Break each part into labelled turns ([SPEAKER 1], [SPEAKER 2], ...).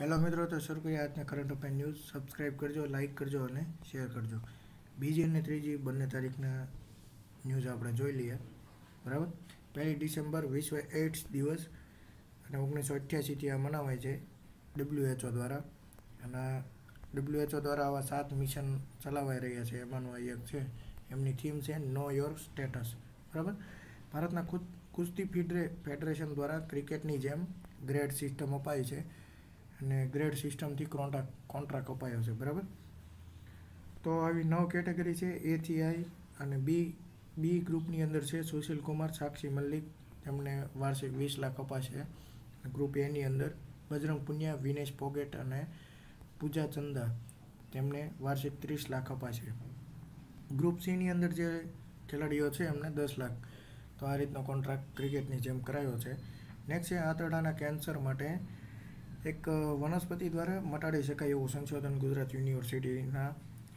[SPEAKER 1] hello મિત્રો તો શરૂ કરીએ આજના કરંટ અફેર ન્યૂઝ સબસ્ક્રાઈબ કરજો લાઇક કરજો અને શેર કરજો બીજી અને ત્રીજી બંને તારીખના ન્યૂઝ આપણે જોઈ લઈએ બરાબર પહેલી ડિસેમ્બર વિશ્વ એઇડ્સ દિવસ અને ઓગણીસો અઠ્યાસીથી આ મનાવાય છે ડબ્લ્યુએચઓ દ્વારા અને ડબ્લ્યુએચઓ દ્વારા આવા સાત મિશન ચલાવાઈ રહ્યા છે એમાંનું આ એક છે એમની થીમ છે નો યોર સ્ટેટસ બરાબર ભારતના કુસ્તી ફિડરે ફેડરેશન દ્વારા ક્રિકેટની જેમ ગ્રેડ સિસ્ટમ અપાય છે અને ગ્રેડ સિસ્ટમથી કોન્ટ્રાક્ટ કોન્ટ્રાક્ટ અપાયો છે બરાબર તો આવી નવ કેટેગરી છે એથી આઈ અને બી બી ગ્રુપની અંદર છે સુશીલ કુમાર સાક્ષી મલ્લિક જેમને વાર્ષિક વીસ લાખ અપાશે ગ્રુપ એની અંદર બજરંગ પુન્યા વિનેશ પોગેટ અને પૂજા ચંદા તેમને વાર્ષિક ત્રીસ લાખ અપાશે ગ્રુપ સીની અંદર જે ખેલાડીઓ છે એમને દસ લાખ તો આ રીતનો કોન્ટ્રાક્ટ ક્રિકેટની જેમ કરાયો છે નેક્સ્ટ છે આંતરડાના કેન્સર માટે એક વનસ્પતિ દ્વારા મટાડી શકાય એવું સંશોધન ગુજરાત યુનિવર્સિટીના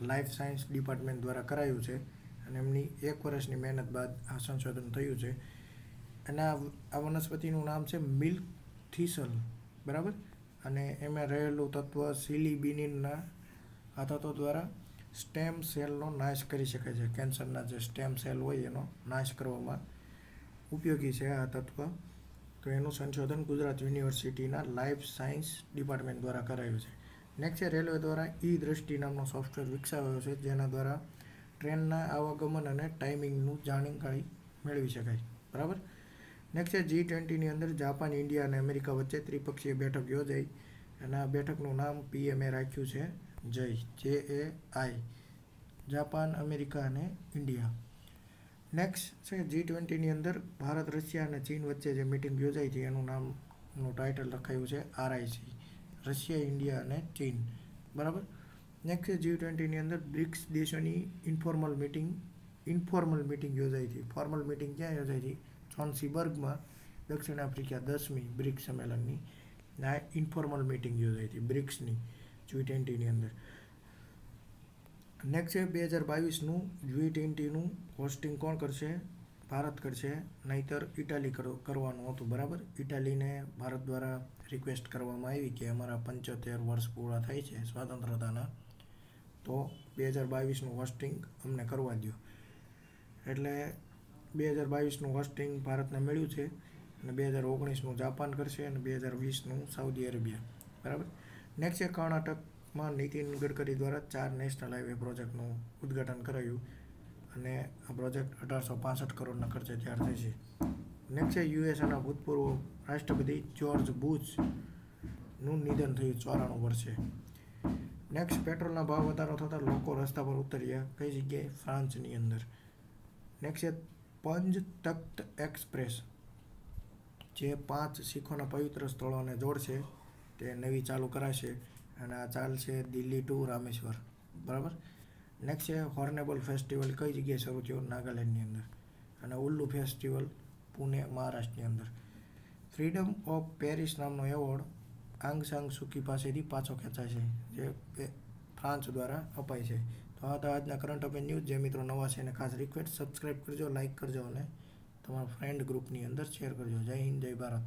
[SPEAKER 1] લાઈફ સાયન્સ ડિપાર્ટમેન્ટ દ્વારા કરાયું છે અને એમની એક વર્ષની મહેનત બાદ આ સંશોધન થયું છે અને આ વનસ્પતિનું નામ છે મિલ્ક થીસલ બરાબર અને એમાં રહેલું તત્વ સિલિબિનિનના આ તત્વો દ્વારા સ્ટેમ સેલનો નાશ કરી શકે છે કેન્સરના જે સ્ટેમ સેલ હોય એનો નાશ કરવામાં ઉપયોગી છે આ તત્વ તો એનું સંશોધન ગુજરાત યુનિવર્સિટીના લાઈફ સાયન્સ ડિપાર્ટમેન્ટ દ્વારા કરાયું છે નેક્સ્ટ છે રેલવે દ્વારા ઈ દ્રષ્ટિ નામનો સોફ્ટવેર વિકસાવ્યો છે જેના દ્વારા ટ્રેનના આવાગમન અને ટાઈમિંગનું જાણકારી મેળવી શકાય બરાબર નેક્સ્ટ જી ટ્વેન્ટીની અંદર જાપાન ઇન્ડિયા અને અમેરિકા વચ્ચે ત્રિપક્ષીય બેઠક યોજાઈ અને આ બેઠકનું નામ પીએમએ રાખ્યું છે JAI J A I Japan America અને ઇન્ડિયા નેક્સ્ટ છે જી ટ્વેન્ટીની અંદર ભારત રશિયા અને ચીન વચ્ચે જે મિટિંગ યોજાઈ છે એનું નામનું ટાઇટલ લખાયું છે આરઆઈસી રશિયા ઇન્ડિયા અને ચીન બરાબર નેક્સ્ટ છે જી ટ્વેન્ટીની અંદર બ્રિક્સ દેશોની ઇન્ફોર્મલ મિટિંગ ઇન્ફોર્મલ મિટિંગ યોજાઈ હતી ફોર્મલ મિટિંગ ક્યાં યોજાઈ છે જોન્સીબર્ગમાં દક્ષિણ આફ્રિકા દસમી બ્રિક્સ સંમેલનની આ ઇન્ફોર્મલ મિટિંગ યોજાઈ હતી બ્રિક્સની જી ટ્વેન્ટીની અંદર નેક્સ્ટ છે બે હજાર બાવીસનું યુઈ ટ્વેન્ટીનું હોસ્ટિંગ કોણ કરશે ભારત કરશે નહીતર ઇટાલી કરવાનું હતું બરાબર ઇટાલીને ભારત દ્વારા રિક્વેસ્ટ કરવામાં આવી કે અમારા પંચોતેર વર્ષ પૂરા થાય છે સ્વતંત્રતાના તો બે હજાર બાવીસનું હોસ્ટિંગ અમને કરવા દો એટલે બે હજાર બાવીસનું હોસ્ટિંગ ભારતને મળ્યું છે અને બે હજાર ઓગણીસનું જાપાન કરશે અને બે હજાર વીસનું સાઉદી અરેબિયા બરાબર નેક્સ્ટ છે કર્ણાટક માં નીતિન ગડકરી દ્વારા ચાર નેશનલ હાઈવે પ્રોજેક્ટનું ઉદ્ઘાટન કરાયું અને આ પ્રોજેક્ટ અઢારસો પાસઠ કરોડના ખર્ચે તૈયાર થઈ છે નેક્સ્ટ છે યુએસએના ભૂતપૂર્વ રાષ્ટ્રપતિ જ્યોર્જ બુચનું નિધન થયું ચોરાણું વર્ષે નેક્સ્ટ પેટ્રોલના ભાવ વધારો થતા લોકો રસ્તા પર ઉતર્યા કઈ જગ્યાએ ફ્રાન્સની અંદર નેક્સ્ટ છે પંજ તખ્ત એક્સપ્રેસ જે પાંચ શીખોના પવિત્ર સ્થળોને જોડશે તે નવી ચાલુ કરાશે અને આ ચાલશે દિલ્હી ટુ રામેશ્વર બરાબર નેક્સ્ટ છે હોર્નેબલ ફેસ્ટિવલ કઈ જગ્યાએ શરૂ થયો નાગાલેન્ડની અંદર અને ઉલ્લુ ફેસ્ટિવલ પુણે મહારાષ્ટ્રની અંદર ફ્રીડમ ઓફ પેરિસ નામનો એવોર્ડ આંગ સાંગ સુકી પાસેથી પાછો ખેંચાય છે જે ફ્રાન્સ દ્વારા અપાય છે તો આ તો આજના કરંટ અફેર ન્યૂઝ જે મિત્રો નવા છે એને ખાસ રિક્વેસ્ટ સબસ્ક્રાઈબ કરજો લાઇક કરજો અને તમારા ફ્રેન્ડ ગ્રુપની અંદર શેર કરજો જય હિન્દ જય ભારત